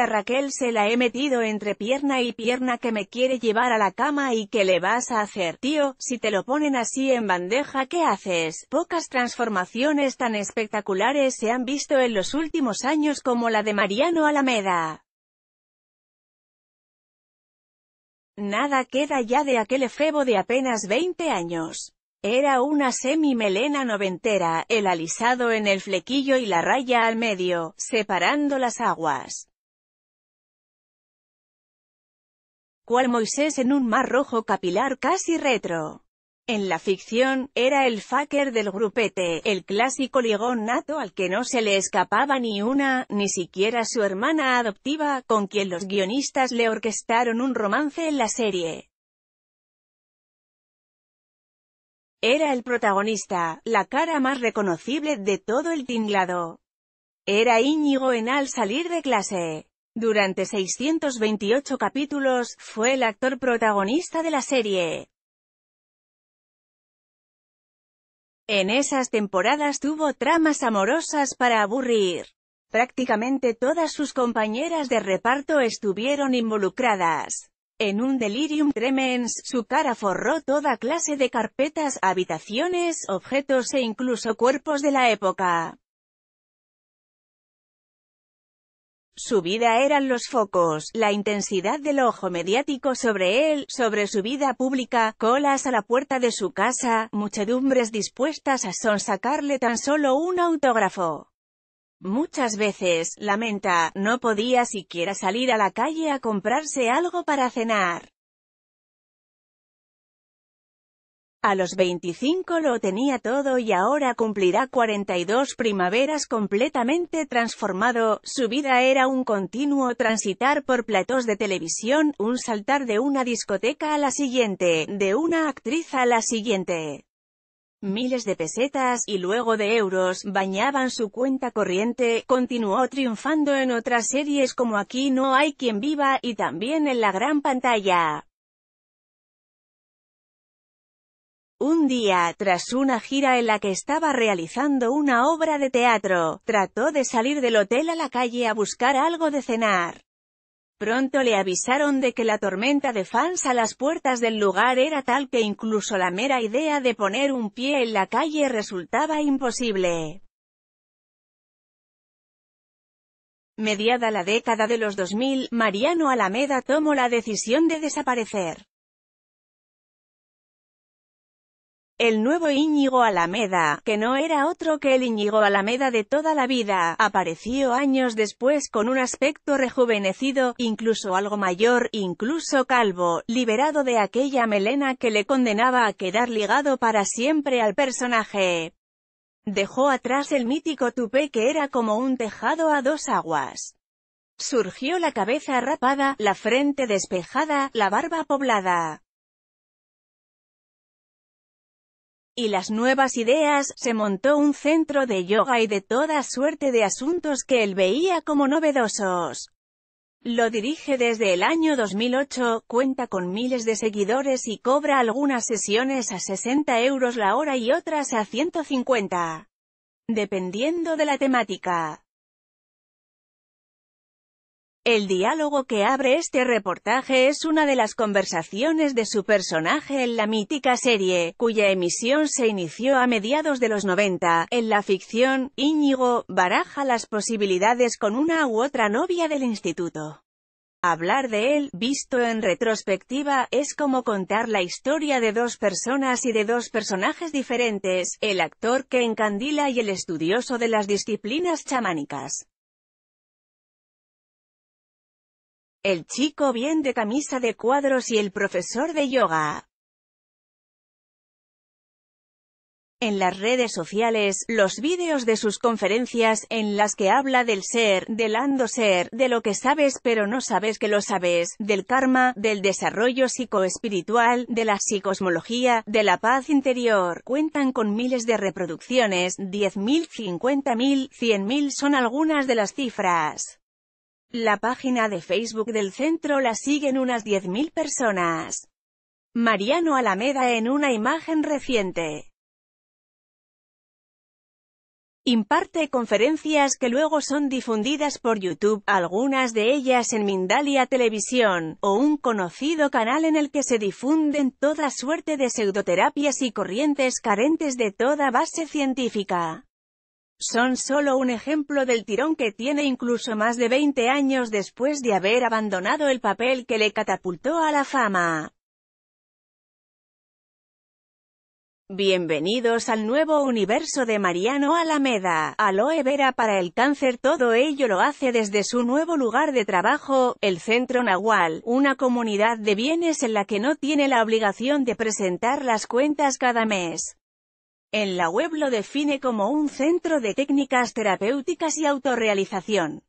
a Raquel se la he metido entre pierna y pierna que me quiere llevar a la cama y que le vas a hacer, tío, si te lo ponen así en bandeja ¿qué haces? Pocas transformaciones tan espectaculares se han visto en los últimos años como la de Mariano Alameda. Nada queda ya de aquel efebo de apenas 20 años. Era una semi-melena noventera, el alisado en el flequillo y la raya al medio, separando las aguas. cual Moisés en un mar rojo capilar casi retro. En la ficción, era el fucker del grupete, el clásico ligón nato al que no se le escapaba ni una, ni siquiera su hermana adoptiva, con quien los guionistas le orquestaron un romance en la serie. Era el protagonista, la cara más reconocible de todo el tinglado. Era Íñigo en al salir de clase. Durante 628 capítulos, fue el actor protagonista de la serie. En esas temporadas tuvo tramas amorosas para aburrir. Prácticamente todas sus compañeras de reparto estuvieron involucradas. En un delirium tremens, su cara forró toda clase de carpetas, habitaciones, objetos e incluso cuerpos de la época. Su vida eran los focos, la intensidad del ojo mediático sobre él, sobre su vida pública, colas a la puerta de su casa, muchedumbres dispuestas a sonsacarle tan solo un autógrafo. Muchas veces, lamenta, no podía siquiera salir a la calle a comprarse algo para cenar. A los 25 lo tenía todo y ahora cumplirá 42 primaveras completamente transformado, su vida era un continuo transitar por platós de televisión, un saltar de una discoteca a la siguiente, de una actriz a la siguiente. Miles de pesetas, y luego de euros, bañaban su cuenta corriente, continuó triunfando en otras series como Aquí no hay quien viva, y también en la gran pantalla. Un día, tras una gira en la que estaba realizando una obra de teatro, trató de salir del hotel a la calle a buscar algo de cenar. Pronto le avisaron de que la tormenta de fans a las puertas del lugar era tal que incluso la mera idea de poner un pie en la calle resultaba imposible. Mediada la década de los 2000, Mariano Alameda tomó la decisión de desaparecer. El nuevo Íñigo Alameda, que no era otro que el Íñigo Alameda de toda la vida, apareció años después con un aspecto rejuvenecido, incluso algo mayor, incluso calvo, liberado de aquella melena que le condenaba a quedar ligado para siempre al personaje. Dejó atrás el mítico tupé que era como un tejado a dos aguas. Surgió la cabeza rapada, la frente despejada, la barba poblada. y las nuevas ideas, se montó un centro de yoga y de toda suerte de asuntos que él veía como novedosos. Lo dirige desde el año 2008, cuenta con miles de seguidores y cobra algunas sesiones a 60 euros la hora y otras a 150, dependiendo de la temática. El diálogo que abre este reportaje es una de las conversaciones de su personaje en la mítica serie, cuya emisión se inició a mediados de los 90. En la ficción, Íñigo baraja las posibilidades con una u otra novia del instituto. Hablar de él, visto en retrospectiva, es como contar la historia de dos personas y de dos personajes diferentes, el actor que encandila y el estudioso de las disciplinas chamánicas. el chico bien de camisa de cuadros y el profesor de yoga. En las redes sociales, los vídeos de sus conferencias, en las que habla del ser, del ando ser, de lo que sabes pero no sabes que lo sabes, del karma, del desarrollo psicoespiritual, de la psicosmología, de la paz interior, cuentan con miles de reproducciones, 10.000, 50.000, 100.000 son algunas de las cifras. La página de Facebook del centro la siguen unas 10.000 personas. Mariano Alameda en una imagen reciente. Imparte conferencias que luego son difundidas por YouTube, algunas de ellas en Mindalia Televisión, o un conocido canal en el que se difunden toda suerte de pseudoterapias y corrientes carentes de toda base científica son solo un ejemplo del tirón que tiene incluso más de 20 años después de haber abandonado el papel que le catapultó a la fama. Bienvenidos al nuevo universo de Mariano Alameda, Aloe Vera para el cáncer todo ello lo hace desde su nuevo lugar de trabajo, el Centro Nahual, una comunidad de bienes en la que no tiene la obligación de presentar las cuentas cada mes. En la web lo define como un centro de técnicas terapéuticas y autorrealización.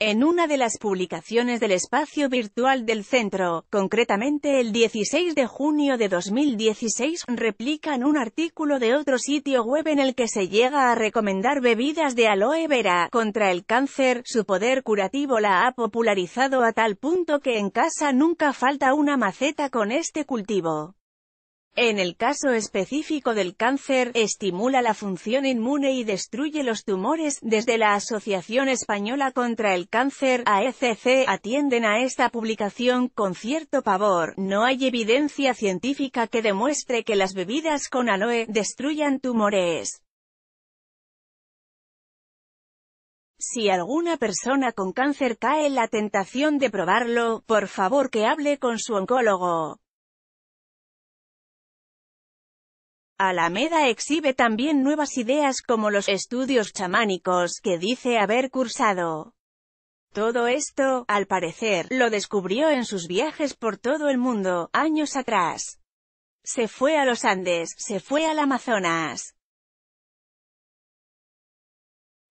En una de las publicaciones del espacio virtual del centro, concretamente el 16 de junio de 2016, replican un artículo de otro sitio web en el que se llega a recomendar bebidas de aloe vera contra el cáncer. Su poder curativo la ha popularizado a tal punto que en casa nunca falta una maceta con este cultivo. En el caso específico del cáncer, estimula la función inmune y destruye los tumores. Desde la Asociación Española contra el Cáncer, AECC, atienden a esta publicación con cierto pavor. No hay evidencia científica que demuestre que las bebidas con aloe destruyan tumores. Si alguna persona con cáncer cae en la tentación de probarlo, por favor que hable con su oncólogo. Alameda exhibe también nuevas ideas como los estudios chamánicos que dice haber cursado. Todo esto, al parecer, lo descubrió en sus viajes por todo el mundo, años atrás. Se fue a los Andes, se fue al Amazonas.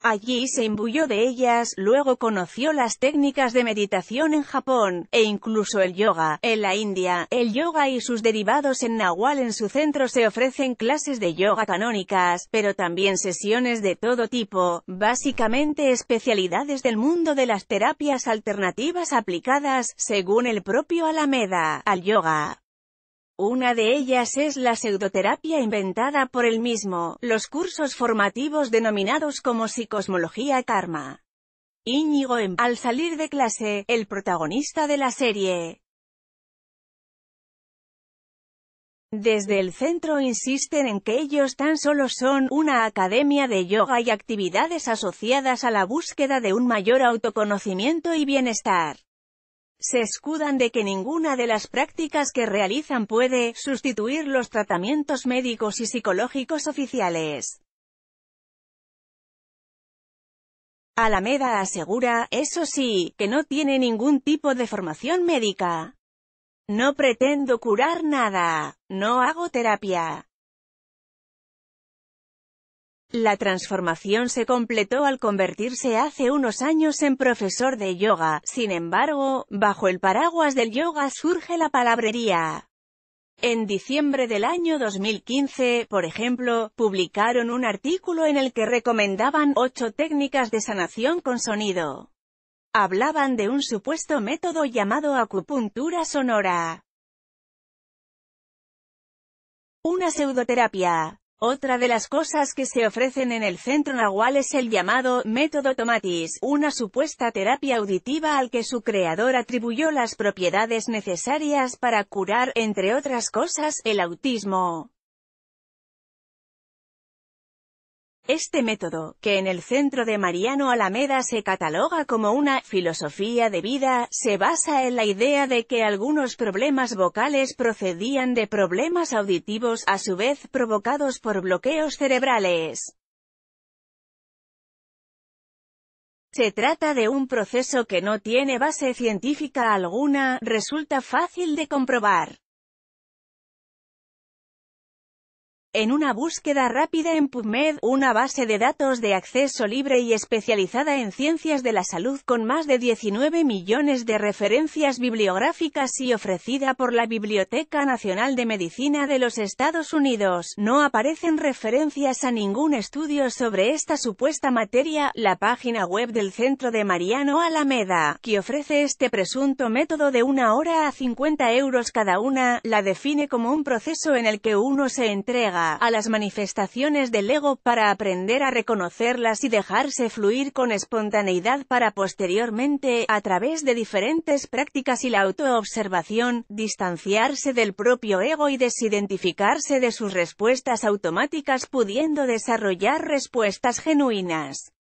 Allí se imbuyó de ellas, luego conoció las técnicas de meditación en Japón, e incluso el yoga. En la India, el yoga y sus derivados en Nahual en su centro se ofrecen clases de yoga canónicas, pero también sesiones de todo tipo, básicamente especialidades del mundo de las terapias alternativas aplicadas, según el propio Alameda, al yoga. Una de ellas es la pseudoterapia inventada por él mismo, los cursos formativos denominados como psicosmología karma. Íñigo em, al salir de clase, el protagonista de la serie. Desde el centro insisten en que ellos tan solo son una academia de yoga y actividades asociadas a la búsqueda de un mayor autoconocimiento y bienestar se escudan de que ninguna de las prácticas que realizan puede sustituir los tratamientos médicos y psicológicos oficiales. Alameda asegura, eso sí, que no tiene ningún tipo de formación médica. No pretendo curar nada. No hago terapia. La transformación se completó al convertirse hace unos años en profesor de yoga, sin embargo, bajo el paraguas del yoga surge la palabrería. En diciembre del año 2015, por ejemplo, publicaron un artículo en el que recomendaban ocho técnicas de sanación con sonido. Hablaban de un supuesto método llamado acupuntura sonora. Una pseudoterapia. Otra de las cosas que se ofrecen en el centro Nahual es el llamado método Tomatis, una supuesta terapia auditiva al que su creador atribuyó las propiedades necesarias para curar, entre otras cosas, el autismo. Este método, que en el centro de Mariano Alameda se cataloga como una filosofía de vida, se basa en la idea de que algunos problemas vocales procedían de problemas auditivos, a su vez provocados por bloqueos cerebrales. Se trata de un proceso que no tiene base científica alguna, resulta fácil de comprobar. En una búsqueda rápida en PubMed, una base de datos de acceso libre y especializada en ciencias de la salud con más de 19 millones de referencias bibliográficas y ofrecida por la Biblioteca Nacional de Medicina de los Estados Unidos, no aparecen referencias a ningún estudio sobre esta supuesta materia. La página web del Centro de Mariano Alameda, que ofrece este presunto método de una hora a 50 euros cada una, la define como un proceso en el que uno se entrega a las manifestaciones del ego para aprender a reconocerlas y dejarse fluir con espontaneidad para posteriormente, a través de diferentes prácticas y la autoobservación, distanciarse del propio ego y desidentificarse de sus respuestas automáticas pudiendo desarrollar respuestas genuinas.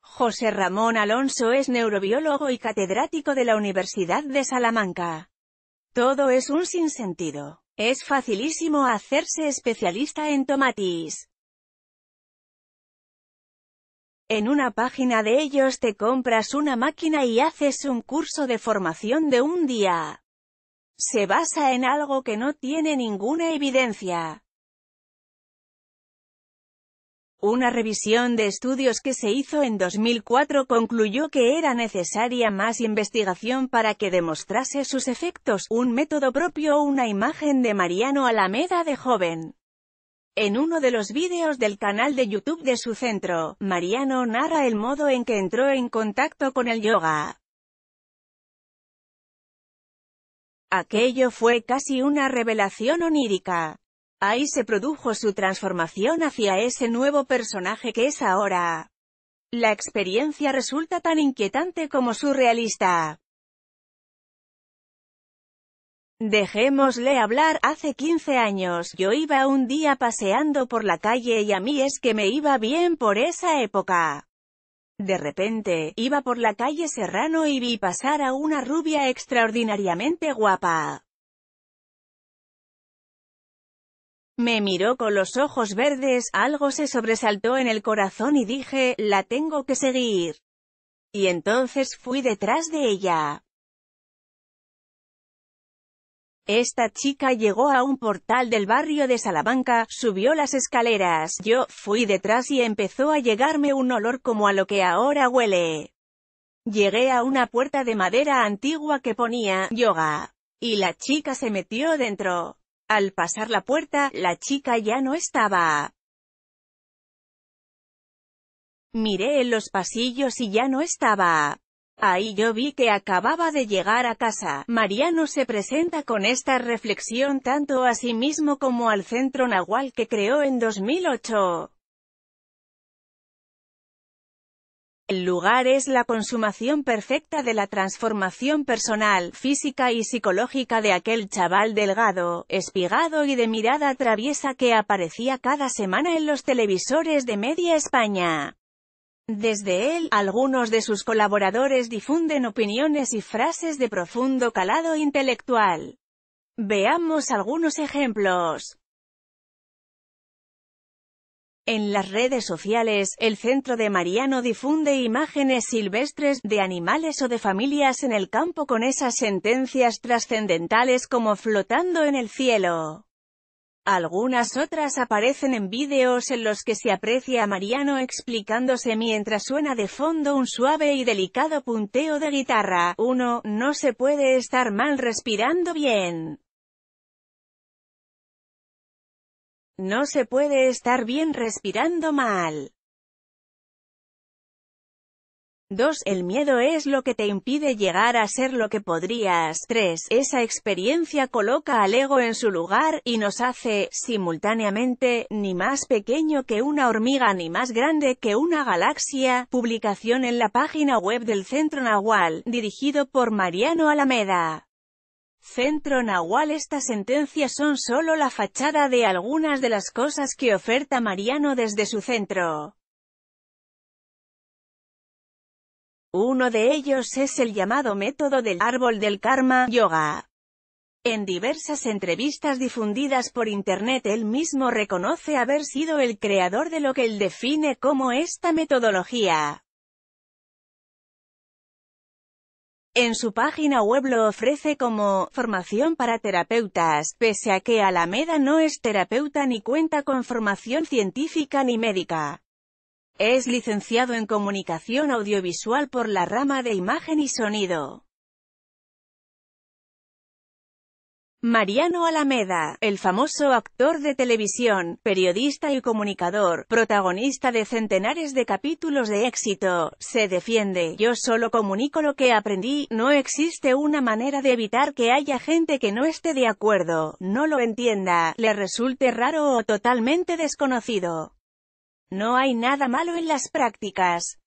José Ramón Alonso es neurobiólogo y catedrático de la Universidad de Salamanca. Todo es un sinsentido. Es facilísimo hacerse especialista en tomatis. En una página de ellos te compras una máquina y haces un curso de formación de un día. Se basa en algo que no tiene ninguna evidencia. Una revisión de estudios que se hizo en 2004 concluyó que era necesaria más investigación para que demostrase sus efectos, un método propio o una imagen de Mariano Alameda de joven. En uno de los vídeos del canal de YouTube de su centro, Mariano narra el modo en que entró en contacto con el yoga. Aquello fue casi una revelación onírica. Ahí se produjo su transformación hacia ese nuevo personaje que es ahora. La experiencia resulta tan inquietante como surrealista. Dejémosle hablar, hace 15 años, yo iba un día paseando por la calle y a mí es que me iba bien por esa época. De repente, iba por la calle Serrano y vi pasar a una rubia extraordinariamente guapa. Me miró con los ojos verdes, algo se sobresaltó en el corazón y dije, la tengo que seguir. Y entonces fui detrás de ella. Esta chica llegó a un portal del barrio de Salamanca, subió las escaleras, yo fui detrás y empezó a llegarme un olor como a lo que ahora huele. Llegué a una puerta de madera antigua que ponía, yoga. Y la chica se metió dentro. Al pasar la puerta, la chica ya no estaba. Miré en los pasillos y ya no estaba. Ahí yo vi que acababa de llegar a casa. Mariano se presenta con esta reflexión tanto a sí mismo como al Centro Nahual que creó en 2008. El lugar es la consumación perfecta de la transformación personal, física y psicológica de aquel chaval delgado, espigado y de mirada traviesa que aparecía cada semana en los televisores de media España. Desde él, algunos de sus colaboradores difunden opiniones y frases de profundo calado intelectual. Veamos algunos ejemplos. En las redes sociales, el centro de Mariano difunde imágenes silvestres de animales o de familias en el campo con esas sentencias trascendentales como flotando en el cielo. Algunas otras aparecen en vídeos en los que se aprecia a Mariano explicándose mientras suena de fondo un suave y delicado punteo de guitarra. Uno No se puede estar mal respirando bien. No se puede estar bien respirando mal. 2. El miedo es lo que te impide llegar a ser lo que podrías. 3. Esa experiencia coloca al ego en su lugar, y nos hace, simultáneamente, ni más pequeño que una hormiga ni más grande que una galaxia. Publicación en la página web del Centro Nahual, dirigido por Mariano Alameda. Centro Nahual Estas sentencias son solo la fachada de algunas de las cosas que oferta Mariano desde su centro. Uno de ellos es el llamado método del árbol del karma, yoga. En diversas entrevistas difundidas por internet él mismo reconoce haber sido el creador de lo que él define como esta metodología. En su página web lo ofrece como formación para terapeutas, pese a que Alameda no es terapeuta ni cuenta con formación científica ni médica. Es licenciado en comunicación audiovisual por la rama de imagen y sonido. Mariano Alameda, el famoso actor de televisión, periodista y comunicador, protagonista de centenares de capítulos de éxito, se defiende. Yo solo comunico lo que aprendí, no existe una manera de evitar que haya gente que no esté de acuerdo, no lo entienda, le resulte raro o totalmente desconocido. No hay nada malo en las prácticas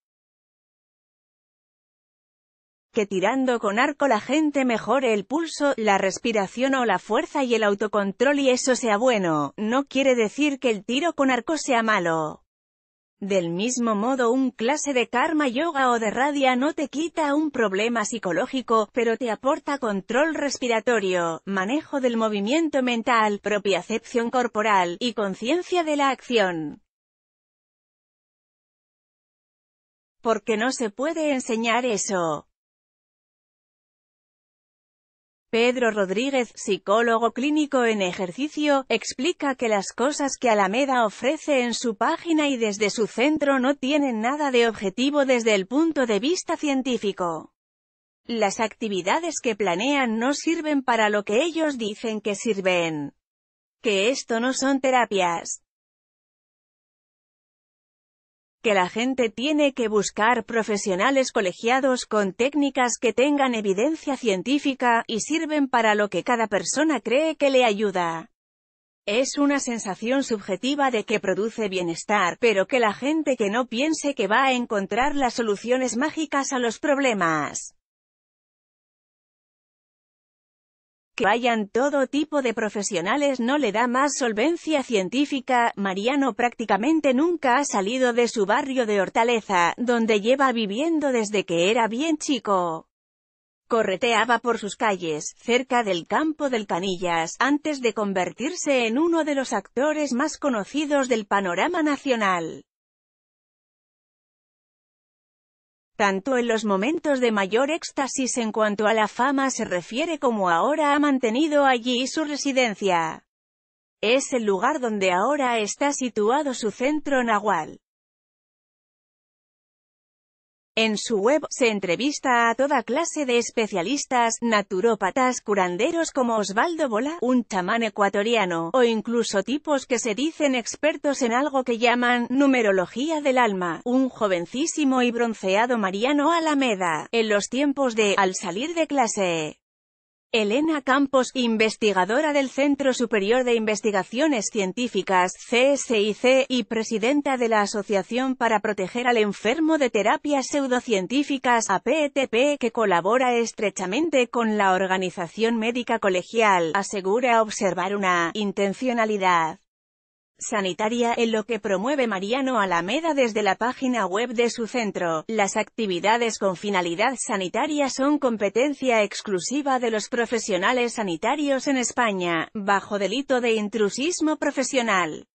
que tirando con arco la gente mejore el pulso, la respiración o la fuerza y el autocontrol y eso sea bueno, no quiere decir que el tiro con arco sea malo. Del mismo modo un clase de karma yoga o de radia no te quita un problema psicológico, pero te aporta control respiratorio, manejo del movimiento mental, propiacepción corporal, y conciencia de la acción. Porque no se puede enseñar eso. Pedro Rodríguez, psicólogo clínico en ejercicio, explica que las cosas que Alameda ofrece en su página y desde su centro no tienen nada de objetivo desde el punto de vista científico. Las actividades que planean no sirven para lo que ellos dicen que sirven. Que esto no son terapias que la gente tiene que buscar profesionales colegiados con técnicas que tengan evidencia científica, y sirven para lo que cada persona cree que le ayuda. Es una sensación subjetiva de que produce bienestar, pero que la gente que no piense que va a encontrar las soluciones mágicas a los problemas. que vayan todo tipo de profesionales no le da más solvencia científica, Mariano prácticamente nunca ha salido de su barrio de Hortaleza, donde lleva viviendo desde que era bien chico. Correteaba por sus calles, cerca del campo del Canillas, antes de convertirse en uno de los actores más conocidos del panorama nacional. tanto en los momentos de mayor éxtasis en cuanto a la fama se refiere como ahora ha mantenido allí su residencia. Es el lugar donde ahora está situado su centro nahual. En su web, se entrevista a toda clase de especialistas, naturópatas, curanderos como Osvaldo Bola, un chamán ecuatoriano, o incluso tipos que se dicen expertos en algo que llaman numerología del alma, un jovencísimo y bronceado Mariano Alameda, en los tiempos de, al salir de clase. Elena Campos, investigadora del Centro Superior de Investigaciones Científicas, CSIC, y presidenta de la Asociación para Proteger al Enfermo de Terapias Pseudocientíficas, APTP, e que colabora estrechamente con la Organización Médica Colegial, asegura observar una intencionalidad sanitaria en lo que promueve Mariano Alameda desde la página web de su centro. Las actividades con finalidad sanitaria son competencia exclusiva de los profesionales sanitarios en España, bajo delito de intrusismo profesional.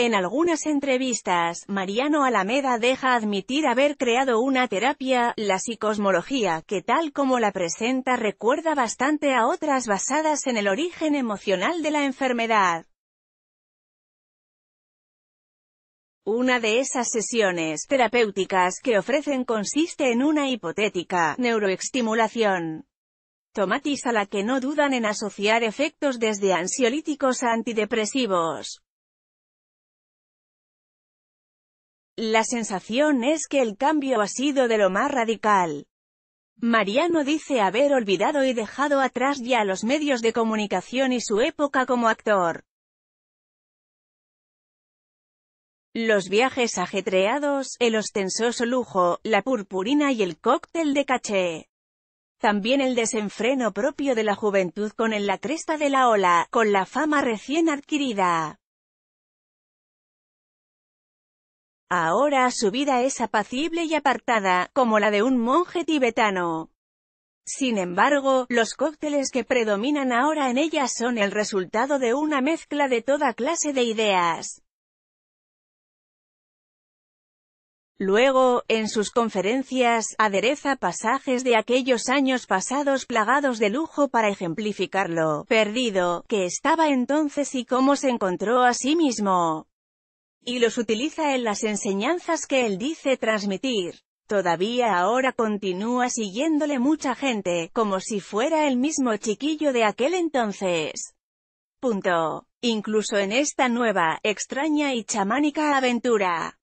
En algunas entrevistas, Mariano Alameda deja admitir haber creado una terapia, la psicosmología, que tal como la presenta recuerda bastante a otras basadas en el origen emocional de la enfermedad. Una de esas sesiones terapéuticas que ofrecen consiste en una hipotética neuroestimulación tomatis a la que no dudan en asociar efectos desde ansiolíticos a antidepresivos. La sensación es que el cambio ha sido de lo más radical. Mariano dice haber olvidado y dejado atrás ya los medios de comunicación y su época como actor. Los viajes ajetreados, el ostensoso lujo, la purpurina y el cóctel de caché. También el desenfreno propio de la juventud con el la cresta de la ola, con la fama recién adquirida. Ahora su vida es apacible y apartada, como la de un monje tibetano. Sin embargo, los cócteles que predominan ahora en ella son el resultado de una mezcla de toda clase de ideas. Luego, en sus conferencias, adereza pasajes de aquellos años pasados plagados de lujo para ejemplificarlo, perdido que estaba entonces y cómo se encontró a sí mismo y los utiliza en las enseñanzas que él dice transmitir. Todavía ahora continúa siguiéndole mucha gente, como si fuera el mismo chiquillo de aquel entonces. Punto. Incluso en esta nueva, extraña y chamánica aventura.